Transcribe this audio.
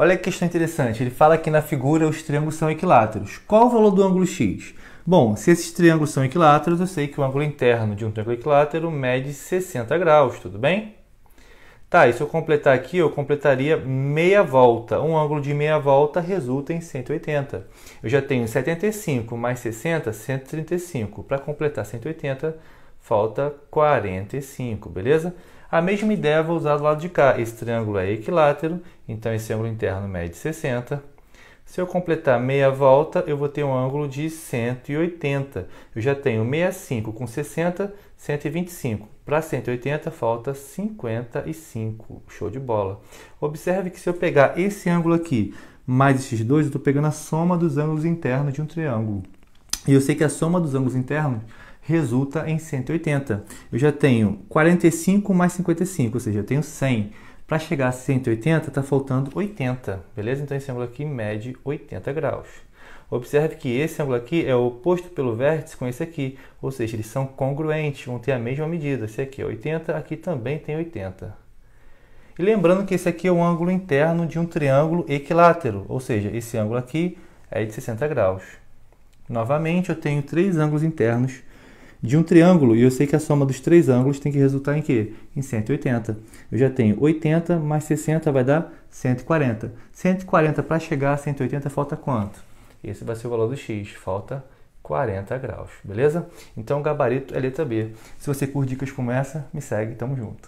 Olha que questão interessante. Ele fala que na figura os triângulos são equiláteros. Qual o valor do ângulo x? Bom, se esses triângulos são equiláteros, eu sei que o ângulo interno de um triângulo equilátero mede 60 graus, tudo bem? Tá, e se eu completar aqui, eu completaria meia volta. Um ângulo de meia volta resulta em 180. Eu já tenho 75 mais 60, 135. Para completar 180, falta 45, beleza? A mesma ideia vou usar do lado de cá. Esse triângulo é equilátero, então esse ângulo interno mede 60. Se eu completar meia volta, eu vou ter um ângulo de 180. Eu já tenho 65 com 60, 125. Para 180, falta 55. Show de bola. Observe que se eu pegar esse ângulo aqui mais esses dois, eu estou pegando a soma dos ângulos internos de um triângulo. E eu sei que a soma dos ângulos internos resulta em 180. Eu já tenho 45 mais 55, ou seja, eu tenho 100. Para chegar a 180, está faltando 80, beleza? Então esse ângulo aqui mede 80 graus. Observe que esse ângulo aqui é oposto pelo vértice com esse aqui, ou seja, eles são congruentes, vão ter a mesma medida. Esse aqui é 80, aqui também tem 80. E lembrando que esse aqui é o ângulo interno de um triângulo equilátero, ou seja, esse ângulo aqui é de 60 graus. Novamente, eu tenho três ângulos internos de um triângulo, e eu sei que a soma dos três ângulos tem que resultar em quê? Em 180. Eu já tenho 80 mais 60 vai dar 140. 140 para chegar a 180 falta quanto? Esse vai ser o valor do x, falta 40 graus, beleza? Então o gabarito é letra B. Se você curte dicas como essa, me segue, tamo junto.